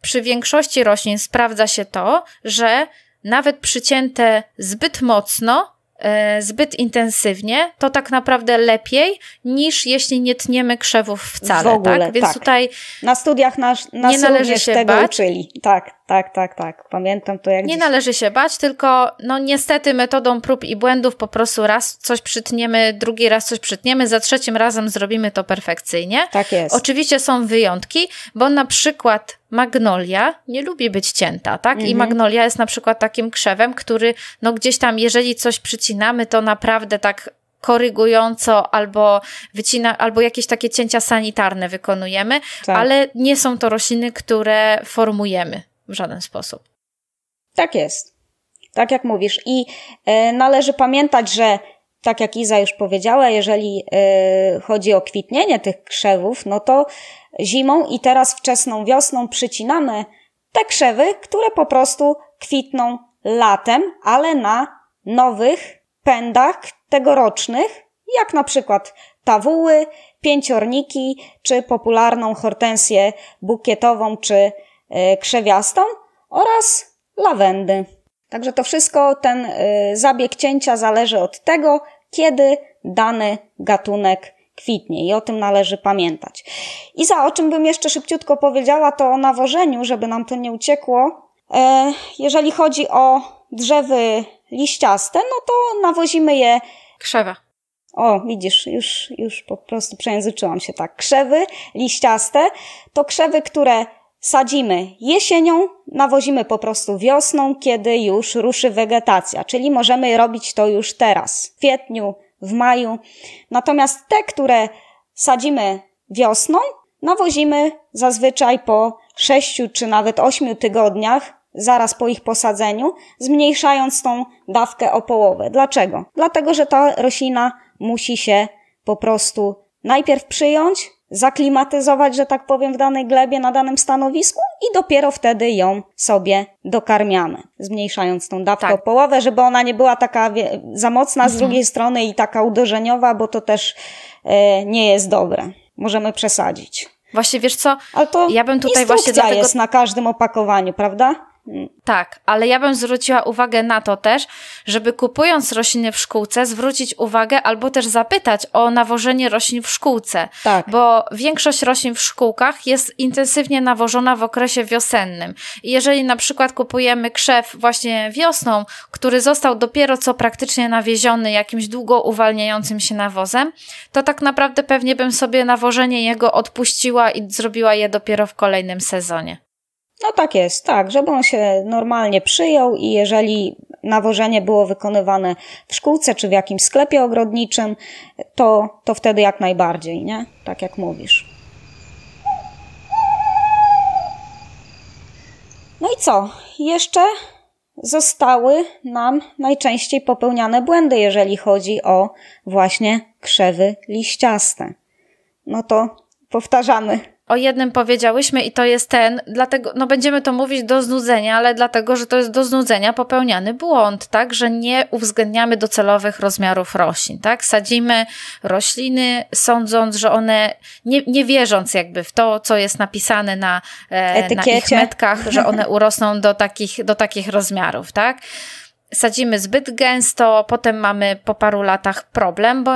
przy większości roślin sprawdza się to, że nawet przycięte zbyt mocno, e, zbyt intensywnie, to tak naprawdę lepiej niż jeśli nie tniemy krzewów wcale. W ogóle, tak? Więc tak. tutaj na studiach nas, nas nie należy się tego bać. uczyli. Tak, tak, tak, tak. Pamiętam to jak Nie dziś. należy się bać, tylko no niestety metodą prób i błędów po prostu raz coś przytniemy, drugi raz coś przytniemy, za trzecim razem zrobimy to perfekcyjnie. Tak jest. Oczywiście są wyjątki, bo na przykład magnolia nie lubi być cięta, tak? Mhm. I magnolia jest na przykład takim krzewem, który no gdzieś tam, jeżeli coś przycinamy, to naprawdę tak korygująco albo wycina, albo jakieś takie cięcia sanitarne wykonujemy, tak. ale nie są to rośliny, które formujemy w żaden sposób. Tak jest. Tak jak mówisz. I y, należy pamiętać, że tak jak Iza już powiedziała, jeżeli y, chodzi o kwitnienie tych krzewów, no to zimą i teraz wczesną wiosną przycinamy te krzewy, które po prostu kwitną latem, ale na nowych pędach tegorocznych, jak na przykład tawuły, pięciorniki, czy popularną hortensję bukietową, czy y, krzewiastą oraz lawendy. Także to wszystko, ten y, zabieg cięcia zależy od tego, kiedy dany gatunek kwitnie i o tym należy pamiętać. I za o czym bym jeszcze szybciutko powiedziała, to o nawożeniu, żeby nam to nie uciekło. E, jeżeli chodzi o drzewy liściaste, no to nawozimy je. Krzewa. O, widzisz, już, już po prostu przejęzyczyłam się tak. Krzewy liściaste to krzewy, które sadzimy jesienią, nawozimy po prostu wiosną, kiedy już ruszy wegetacja, czyli możemy robić to już teraz, w kwietniu, w maju. Natomiast te, które sadzimy wiosną, nawozimy zazwyczaj po 6 czy nawet 8 tygodniach, zaraz po ich posadzeniu, zmniejszając tą dawkę o połowę. Dlaczego? Dlatego, że ta roślina musi się po prostu najpierw przyjąć, zaklimatyzować, że tak powiem, w danej glebie, na danym stanowisku i dopiero wtedy ją sobie dokarmiamy, zmniejszając tą dawkę tak. o połowę, żeby ona nie była taka wie, za mocna mhm. z drugiej strony i taka uderzeniowa, bo to też y, nie jest dobre. Możemy przesadzić. Właśnie wiesz co? Ale to ja bym tutaj właśnie dlatego... jest na każdym opakowaniu, prawda? Tak, ale ja bym zwróciła uwagę na to też, żeby kupując rośliny w szkółce, zwrócić uwagę albo też zapytać o nawożenie roślin w szkółce. Tak. Bo większość roślin w szkółkach jest intensywnie nawożona w okresie wiosennym. I jeżeli na przykład kupujemy krzew właśnie wiosną, który został dopiero co praktycznie nawieziony jakimś długo uwalniającym się nawozem, to tak naprawdę pewnie bym sobie nawożenie jego odpuściła i zrobiła je dopiero w kolejnym sezonie. No tak jest, tak, żeby on się normalnie przyjął i jeżeli nawożenie było wykonywane w szkółce czy w jakimś sklepie ogrodniczym, to, to wtedy jak najbardziej, nie? Tak jak mówisz. No i co? Jeszcze zostały nam najczęściej popełniane błędy, jeżeli chodzi o właśnie krzewy liściaste. No to powtarzamy o jednym powiedziałyśmy i to jest ten, dlatego, no będziemy to mówić do znudzenia, ale dlatego, że to jest do znudzenia popełniany błąd, tak, że nie uwzględniamy docelowych rozmiarów roślin, tak. Sadzimy rośliny, sądząc, że one, nie, nie wierząc jakby w to, co jest napisane na, e, na ich metkach, że one urosną do takich, do takich rozmiarów, tak. Sadzimy zbyt gęsto, potem mamy po paru latach problem, bo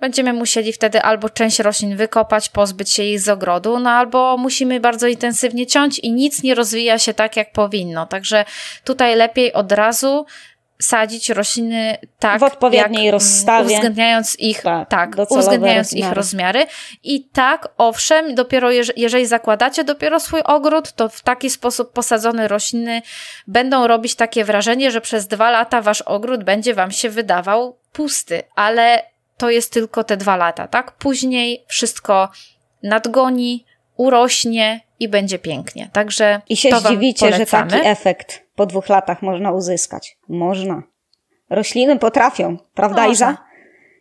Będziemy musieli wtedy albo część roślin wykopać, pozbyć się ich z ogrodu, no albo musimy bardzo intensywnie ciąć i nic nie rozwija się tak, jak powinno. Także tutaj lepiej od razu sadzić rośliny tak, w odpowiedniej jak, mm, rozstawie, uwzględniając ich, tak, tak uwzględniając rozmiary. ich rozmiary. I tak, owszem, dopiero jeż, jeżeli zakładacie dopiero swój ogród, to w taki sposób posadzone rośliny będą robić takie wrażenie, że przez dwa lata wasz ogród będzie wam się wydawał pusty, ale to jest tylko te dwa lata, tak? Później wszystko nadgoni, urośnie i będzie pięknie. Także I się to zdziwicie, że taki efekt po dwóch latach można uzyskać. Można. Rośliny potrafią, prawda Można. Iza?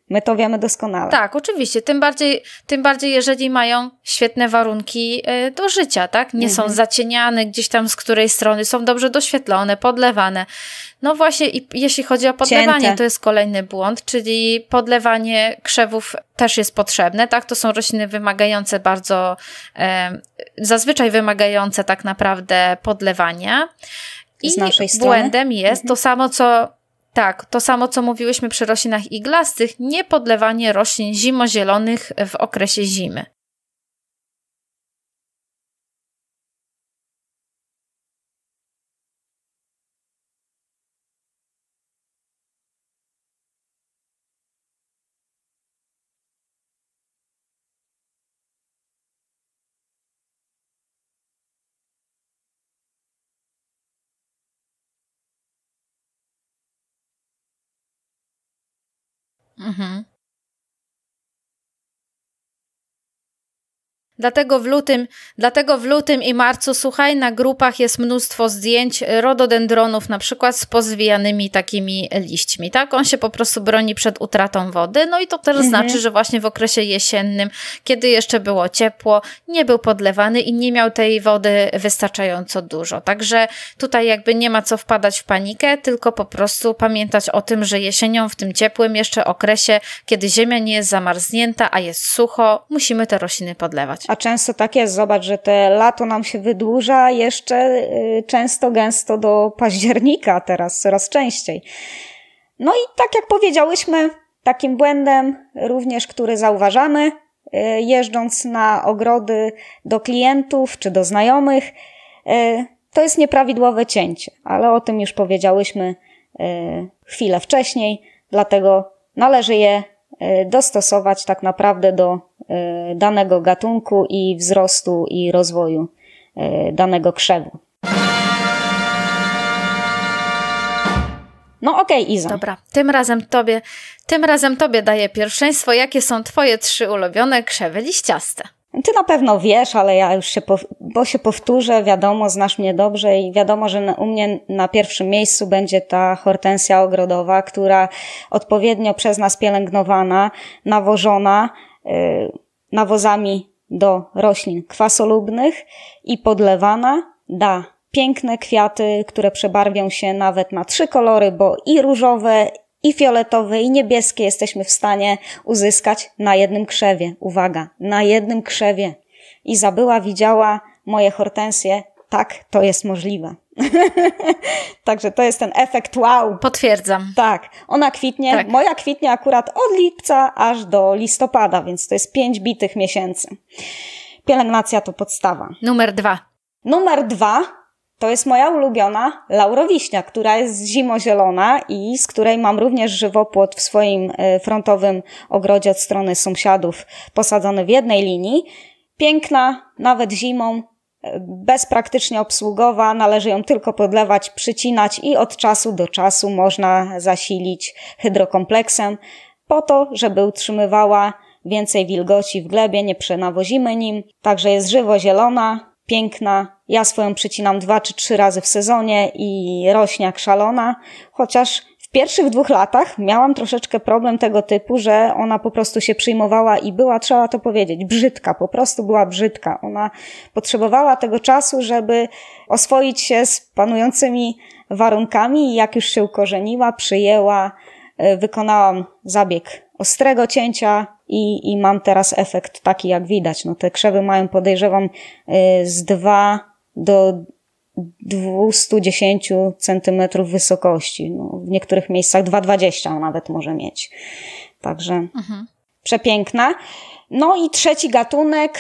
My to wiemy doskonale. Tak, oczywiście. Tym bardziej, tym bardziej jeżeli mają świetne warunki e, do życia, tak? Nie mhm. są zacieniane gdzieś tam z której strony, są dobrze doświetlone, podlewane. No właśnie, i jeśli chodzi o podlewanie, Cięte. to jest kolejny błąd, czyli podlewanie krzewów też jest potrzebne, tak? To są rośliny wymagające bardzo, e, zazwyczaj wymagające tak naprawdę podlewania. I błędem strony? jest mhm. to samo, co tak, to samo co mówiłyśmy przy roślinach iglastych, nie podlewanie roślin zimozielonych w okresie zimy. Mm-hmm. Dlatego w lutym, dlatego w lutym i marcu, słuchaj, na grupach jest mnóstwo zdjęć rododendronów, na przykład z pozwijanymi takimi liśćmi, tak? On się po prostu broni przed utratą wody, no i to też mhm. znaczy, że właśnie w okresie jesiennym, kiedy jeszcze było ciepło, nie był podlewany i nie miał tej wody wystarczająco dużo. Także tutaj jakby nie ma co wpadać w panikę, tylko po prostu pamiętać o tym, że jesienią w tym ciepłym jeszcze okresie, kiedy ziemia nie jest zamarznięta, a jest sucho, musimy te rośliny podlewać a często tak jest, zobacz, że te lato nam się wydłuża jeszcze y, często, gęsto do października teraz, coraz częściej. No i tak jak powiedziałyśmy, takim błędem również, który zauważamy, y, jeżdżąc na ogrody do klientów czy do znajomych, y, to jest nieprawidłowe cięcie, ale o tym już powiedziałyśmy chwilę wcześniej, dlatego należy je dostosować tak naprawdę do E, danego gatunku i wzrostu i rozwoju e, danego krzewu. No okej, okay, Iza. Dobra, tym razem tobie, tym razem tobie daję pierwszeństwo. Jakie są twoje trzy ulubione krzewy liściaste? Ty na pewno wiesz, ale ja już się, bo się powtórzę, wiadomo, znasz mnie dobrze i wiadomo, że na, u mnie na pierwszym miejscu będzie ta hortensja ogrodowa, która odpowiednio przez nas pielęgnowana, nawożona, Y, nawozami do roślin kwasolubnych i podlewana da piękne kwiaty, które przebarwią się nawet na trzy kolory, bo i różowe, i fioletowe, i niebieskie jesteśmy w stanie uzyskać na jednym krzewie. Uwaga, na jednym krzewie. Izabyła widziała moje hortensje tak, to jest możliwe. Także to jest ten efekt wow. Potwierdzam. Tak, ona kwitnie, tak. moja kwitnie akurat od lipca aż do listopada, więc to jest pięć bitych miesięcy. Pielęgnacja to podstawa. Numer dwa. Numer dwa to jest moja ulubiona laurowiśnia, która jest zimozielona i z której mam również żywopłot w swoim y, frontowym ogrodzie od strony sąsiadów posadzony w jednej linii. Piękna, nawet zimą, bezpraktycznie obsługowa, należy ją tylko podlewać, przycinać i od czasu do czasu można zasilić hydrokompleksem po to, żeby utrzymywała więcej wilgoci w glebie, nie przenawozimy nim. Także jest żywo zielona, piękna. Ja swoją przycinam dwa czy trzy razy w sezonie i rośnie jak szalona, chociaż pierwszych dwóch latach miałam troszeczkę problem tego typu, że ona po prostu się przyjmowała i była, trzeba to powiedzieć, brzydka, po prostu była brzydka. Ona potrzebowała tego czasu, żeby oswoić się z panującymi warunkami i jak już się ukorzeniła, przyjęła, y, wykonałam zabieg ostrego cięcia i, i mam teraz efekt taki, jak widać. No, te krzewy mają, podejrzewam, y, z dwa do 210 centymetrów wysokości. No, w niektórych miejscach 2,20 nawet może mieć. Także mhm. przepiękna. No i trzeci gatunek,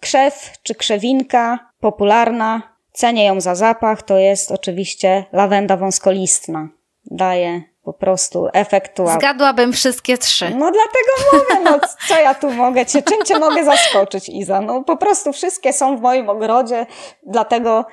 krzew czy krzewinka, popularna. Cenię ją za zapach, to jest oczywiście lawenda wąskolistna. Daje po prostu efektu. Zgadłabym wszystkie trzy. No dlatego mówię, no co ja tu mogę cię, czym cię mogę zaskoczyć, Iza? No po prostu wszystkie są w moim ogrodzie, dlatego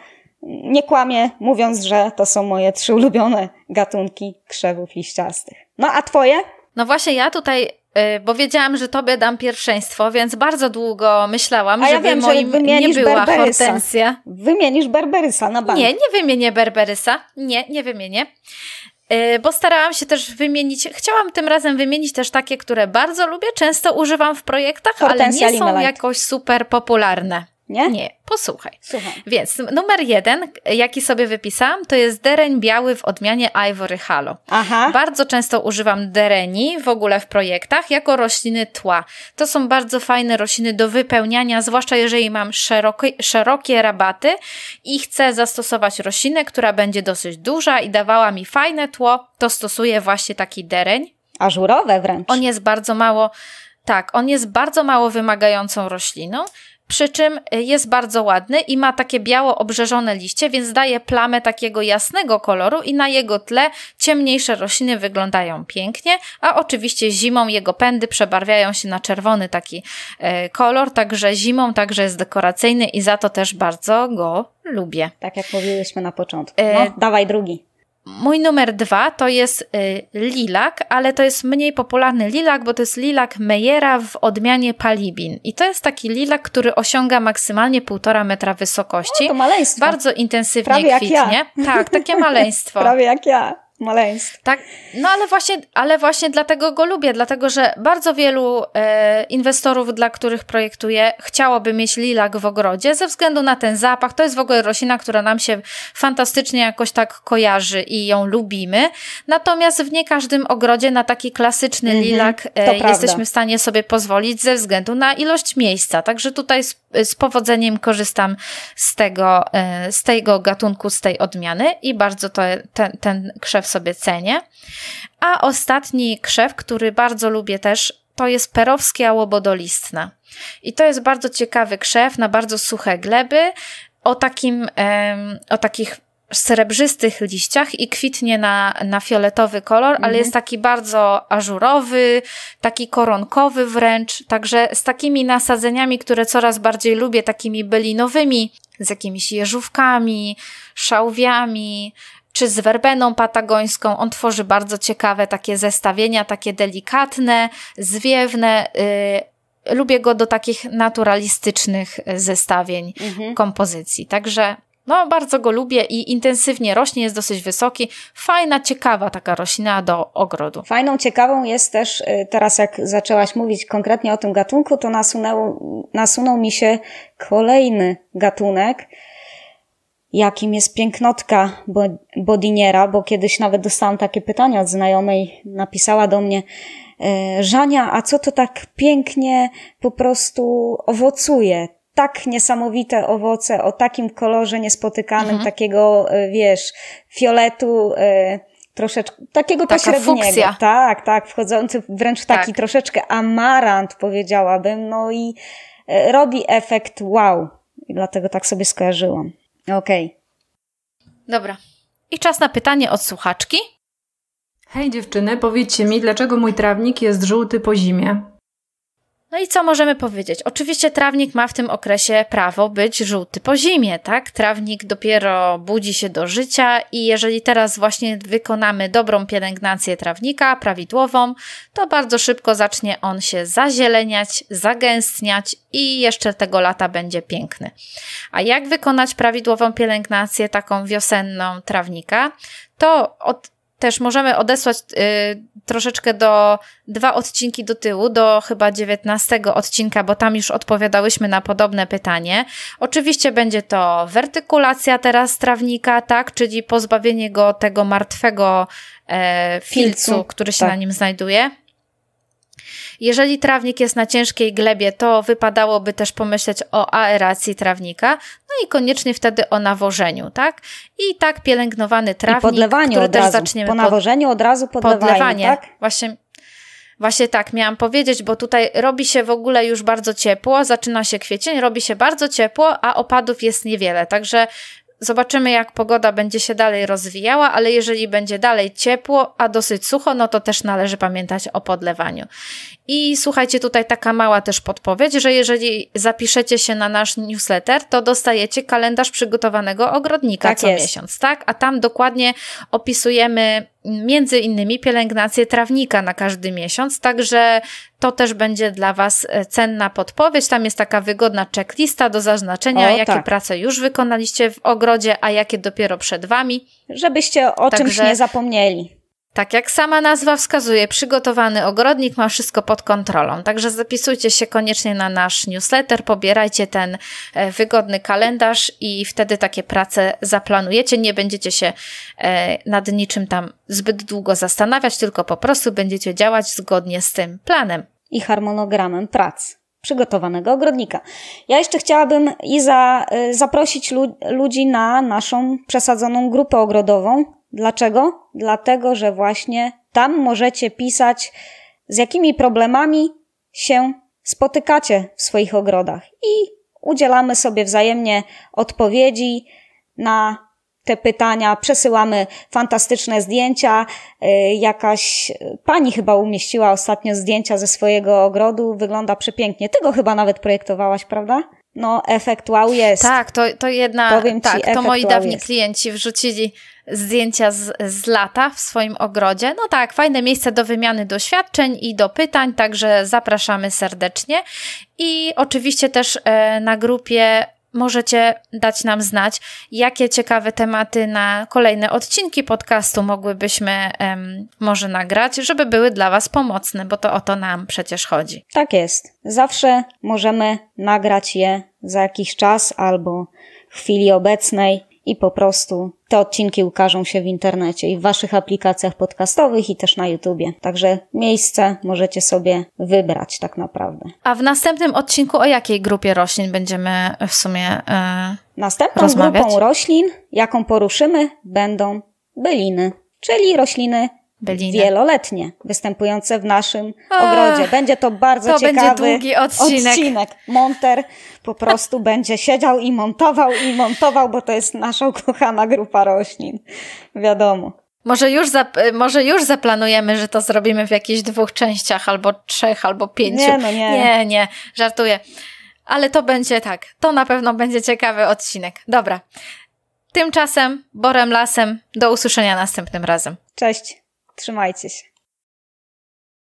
nie kłamie, mówiąc, że to są moje trzy ulubione gatunki krzewów liściastych. No a twoje? No właśnie, ja tutaj y, bo wiedziałam, że tobie dam pierwszeństwo, więc bardzo długo myślałam, A ja żeby wiem, moim że nie była berberysa. hortensja. Wymienisz berberysa na bank. Nie, nie wymienię berberysa. Nie, nie wymienię. Y, bo starałam się też wymienić, chciałam tym razem wymienić też takie, które bardzo lubię, często używam w projektach, ale nie są jakoś super popularne nie? Nie, posłuchaj. Słucham. Więc numer jeden, jaki sobie wypisałam, to jest dereń biały w odmianie Ivory Halo. Aha. Bardzo często używam dereni w ogóle w projektach jako rośliny tła. To są bardzo fajne rośliny do wypełniania, zwłaszcza jeżeli mam szerokie, szerokie rabaty i chcę zastosować roślinę, która będzie dosyć duża i dawała mi fajne tło, to stosuję właśnie taki dereń. Ażurowe wręcz. On jest bardzo mało tak, on jest bardzo mało wymagającą rośliną, przy czym y, jest bardzo ładny i ma takie biało obrzeżone liście, więc daje plamę takiego jasnego koloru i na jego tle ciemniejsze rośliny wyglądają pięknie, a oczywiście zimą jego pędy przebarwiają się na czerwony taki y, kolor, także zimą także jest dekoracyjny i za to też bardzo go lubię. Tak jak mówiliśmy na początku. Y, no, e... dawaj drugi. Mój numer dwa to jest y, lilak, ale to jest mniej popularny lilak, bo to jest lilak Meyera w odmianie palibin. I to jest taki lilak, który osiąga maksymalnie półtora metra wysokości. No, to maleństwo. Bardzo intensywnie Prawie kwitnie. Jak ja. Tak, takie maleństwo. Prawie jak ja maleństw. Tak, no ale właśnie, ale właśnie dlatego go lubię, dlatego że bardzo wielu e, inwestorów, dla których projektuję, chciałoby mieć lilak w ogrodzie ze względu na ten zapach. To jest w ogóle roślina, która nam się fantastycznie jakoś tak kojarzy i ją lubimy. Natomiast w nie każdym ogrodzie na taki klasyczny mm -hmm, lilak e, jesteśmy w stanie sobie pozwolić ze względu na ilość miejsca. Także tutaj z, z powodzeniem korzystam z tego, e, z tego gatunku, z tej odmiany i bardzo to, ten, ten krzew sobie cenię. A ostatni krzew, który bardzo lubię też, to jest perowskie ałobodolistne. I to jest bardzo ciekawy krzew na bardzo suche gleby o, takim, o takich srebrzystych liściach i kwitnie na, na fioletowy kolor, ale mhm. jest taki bardzo ażurowy, taki koronkowy wręcz. Także z takimi nasadzeniami, które coraz bardziej lubię, takimi bylinowymi, z jakimiś jeżówkami, szałwiami, czy z werbeną patagońską. On tworzy bardzo ciekawe takie zestawienia, takie delikatne, zwiewne. Y, lubię go do takich naturalistycznych y, zestawień mhm. kompozycji. Także no, bardzo go lubię i intensywnie rośnie, jest dosyć wysoki. Fajna, ciekawa taka roślina do ogrodu. Fajną, ciekawą jest też, y, teraz jak zaczęłaś mówić konkretnie o tym gatunku, to nasunęło, nasunął mi się kolejny gatunek, jakim jest pięknotka Bodiniera, bo kiedyś nawet dostałam takie pytanie od znajomej, napisała do mnie, e, Żania, a co to tak pięknie po prostu owocuje? Tak niesamowite owoce o takim kolorze niespotykanym, mhm. takiego, e, wiesz, fioletu, e, troszeczkę takiego Taka pośredniego. Fukcja. Tak, tak, wchodzący wręcz w taki tak. troszeczkę amarant, powiedziałabym, no i robi efekt wow. I dlatego tak sobie skojarzyłam. Okej. Okay. Dobra. I czas na pytanie od słuchaczki. Hej dziewczyny, powiedzcie mi, dlaczego mój trawnik jest żółty po zimie? No i co możemy powiedzieć? Oczywiście trawnik ma w tym okresie prawo być żółty po zimie, tak? Trawnik dopiero budzi się do życia i jeżeli teraz właśnie wykonamy dobrą pielęgnację trawnika, prawidłową, to bardzo szybko zacznie on się zazieleniać, zagęstniać i jeszcze tego lata będzie piękny. A jak wykonać prawidłową pielęgnację taką wiosenną trawnika? To od też możemy odesłać y, troszeczkę do dwa odcinki do tyłu, do chyba 19 odcinka, bo tam już odpowiadałyśmy na podobne pytanie. Oczywiście będzie to wertykulacja teraz trawnika, tak, czyli pozbawienie go tego martwego e, filcu, filcu, który się tak. na nim znajduje. Jeżeli trawnik jest na ciężkiej glebie, to wypadałoby też pomyśleć o aeracji trawnika, no i koniecznie wtedy o nawożeniu, tak? I tak pielęgnowany trawnik, I podlewaniu który od też razu. zaczniemy... Po nawożeniu od razu podlewanie, tak? Właśnie, Właśnie tak miałam powiedzieć, bo tutaj robi się w ogóle już bardzo ciepło, zaczyna się kwiecień, robi się bardzo ciepło, a opadów jest niewiele. Także zobaczymy, jak pogoda będzie się dalej rozwijała, ale jeżeli będzie dalej ciepło, a dosyć sucho, no to też należy pamiętać o podlewaniu. I słuchajcie, tutaj taka mała też podpowiedź, że jeżeli zapiszecie się na nasz newsletter, to dostajecie kalendarz przygotowanego ogrodnika tak co jest. miesiąc, tak? A tam dokładnie opisujemy między innymi pielęgnację trawnika na każdy miesiąc, także to też będzie dla Was e, cenna podpowiedź. Tam jest taka wygodna checklista do zaznaczenia, o, jakie tak. prace już wykonaliście w ogrodzie, a jakie dopiero przed Wami. Żebyście o także... czymś nie zapomnieli. Tak jak sama nazwa wskazuje, przygotowany ogrodnik ma wszystko pod kontrolą. Także zapisujcie się koniecznie na nasz newsletter, pobierajcie ten e, wygodny kalendarz i wtedy takie prace zaplanujecie. Nie będziecie się e, nad niczym tam zbyt długo zastanawiać, tylko po prostu będziecie działać zgodnie z tym planem. I harmonogramem prac przygotowanego ogrodnika. Ja jeszcze chciałabym i za, e, zaprosić lu ludzi na naszą przesadzoną grupę ogrodową Dlaczego? Dlatego, że właśnie tam możecie pisać, z jakimi problemami się spotykacie w swoich ogrodach i udzielamy sobie wzajemnie odpowiedzi na te pytania, przesyłamy fantastyczne zdjęcia. Y, jakaś pani chyba umieściła ostatnio zdjęcia ze swojego ogrodu, wygląda przepięknie. Tego chyba nawet projektowałaś, prawda? No, efekt wow jest. Tak, to, to jedna, Powiem ci, tak, to moi dawni klienci wrzucili zdjęcia z, z lata w swoim ogrodzie. No tak, fajne miejsce do wymiany doświadczeń i do pytań, także zapraszamy serdecznie. I oczywiście też e, na grupie możecie dać nam znać, jakie ciekawe tematy na kolejne odcinki podcastu mogłybyśmy może nagrać, żeby były dla Was pomocne, bo to o to nam przecież chodzi. Tak jest. Zawsze możemy nagrać je za jakiś czas albo w chwili obecnej i po prostu te odcinki ukażą się w internecie i w waszych aplikacjach podcastowych i też na YouTubie. Także miejsce możecie sobie wybrać tak naprawdę. A w następnym odcinku o jakiej grupie roślin będziemy w sumie yy, Następną rozmawiać? grupą roślin, jaką poruszymy, będą byliny, czyli rośliny Wieloletnie, występujące w naszym ogrodzie. Będzie to bardzo to ciekawy będzie długi odcinek. odcinek. Monter po prostu będzie siedział i montował i montował, bo to jest nasza ukochana grupa roślin. Wiadomo. Może już, e, może już zaplanujemy, że to zrobimy w jakichś dwóch częściach, albo trzech, albo pięciu. Nie, no nie. Nie, nie, żartuję. Ale to będzie tak, to na pewno będzie ciekawy odcinek. Dobra. Tymczasem, Borem Lasem, do usłyszenia następnym razem. Cześć. Trzymajcie się.